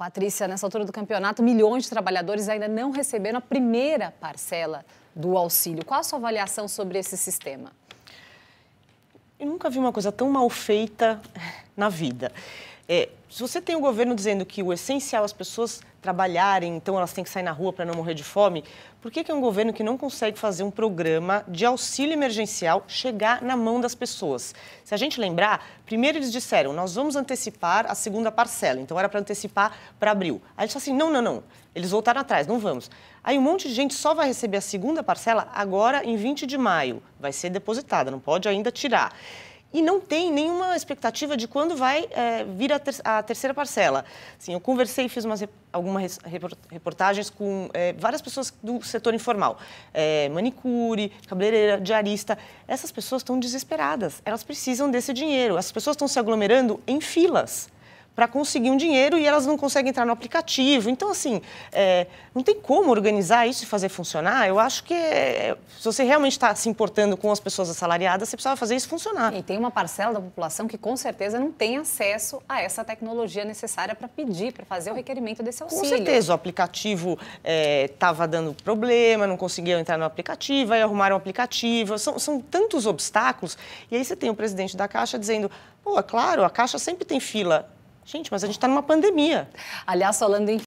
Patrícia, nessa altura do campeonato, milhões de trabalhadores ainda não receberam a primeira parcela do auxílio. Qual a sua avaliação sobre esse sistema? Eu nunca vi uma coisa tão mal feita na vida. É, se você tem o governo dizendo que o essencial é as pessoas trabalharem, então elas têm que sair na rua para não morrer de fome, por que, que é um governo que não consegue fazer um programa de auxílio emergencial chegar na mão das pessoas? Se a gente lembrar, primeiro eles disseram, nós vamos antecipar a segunda parcela, então era para antecipar para abril. Aí eles assim, não, não, não, eles voltaram atrás, não vamos. Aí um monte de gente só vai receber a segunda parcela agora em 20 de maio, vai ser depositada, não pode ainda tirar e não tem nenhuma expectativa de quando vai é, vir a, ter, a, terceira parcela. Assim, eu conversei e fiz umas, algumas reportagens com é, várias pessoas do setor informal. É, manicure, cabeleireira, diarista. Essas pessoas estão desesperadas. Elas precisam desse dinheiro. Essas pessoas estão se aglomerando em filas para conseguir um dinheiro e elas não conseguem entrar no aplicativo. Então, assim, é, não tem como organizar isso e fazer funcionar. Eu acho que é, se você realmente está se importando com as pessoas assalariadas, você precisava fazer isso funcionar. E tem uma parcela da população que, com certeza, não tem acesso a essa tecnologia necessária para pedir, para fazer o requerimento desse auxílio. Com certeza, o aplicativo estava é, dando problema, não conseguiam entrar no aplicativo, aí arrumaram o aplicativo. São, são tantos obstáculos. E aí você tem o presidente da Caixa dizendo, pô, é claro, a Caixa sempre tem fila Gente, mas a gente está numa pandemia. Aliás, falando em